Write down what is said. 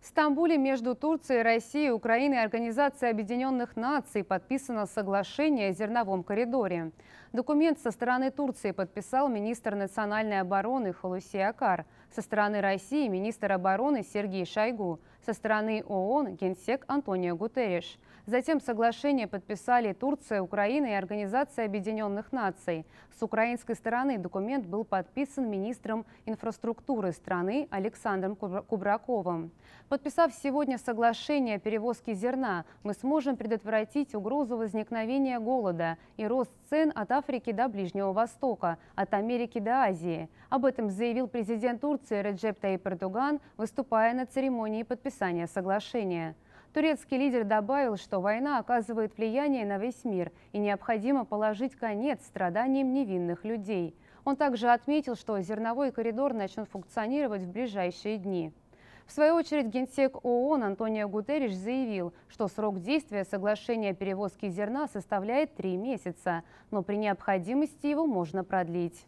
В Стамбуле между Турцией, Россией, Украиной и Организацией Объединенных Наций подписано соглашение о зерновом коридоре. Документ со стороны Турции подписал министр национальной обороны Халуси Акар, со стороны России – министр обороны Сергей Шойгу со стороны ООН генсек Антонио Гутерриш. Затем соглашение подписали Турция, Украина и Организация Объединенных Наций. С украинской стороны документ был подписан министром инфраструктуры страны Александром Кубраковым. Подписав сегодня соглашение о перевозке зерна, мы сможем предотвратить угрозу возникновения голода и рост цен от Африки до Ближнего Востока, от Америки до Азии. Об этом заявил президент Турции Реджеп Таип Эрдоган, выступая на церемонии подписания подписания соглашения. Турецкий лидер добавил, что война оказывает влияние на весь мир и необходимо положить конец страданиям невинных людей. Он также отметил, что зерновой коридор начнет функционировать в ближайшие дни. В свою очередь генсек ООН Антонио Гутерриш заявил, что срок действия соглашения о перевозке зерна составляет три месяца, но при необходимости его можно продлить.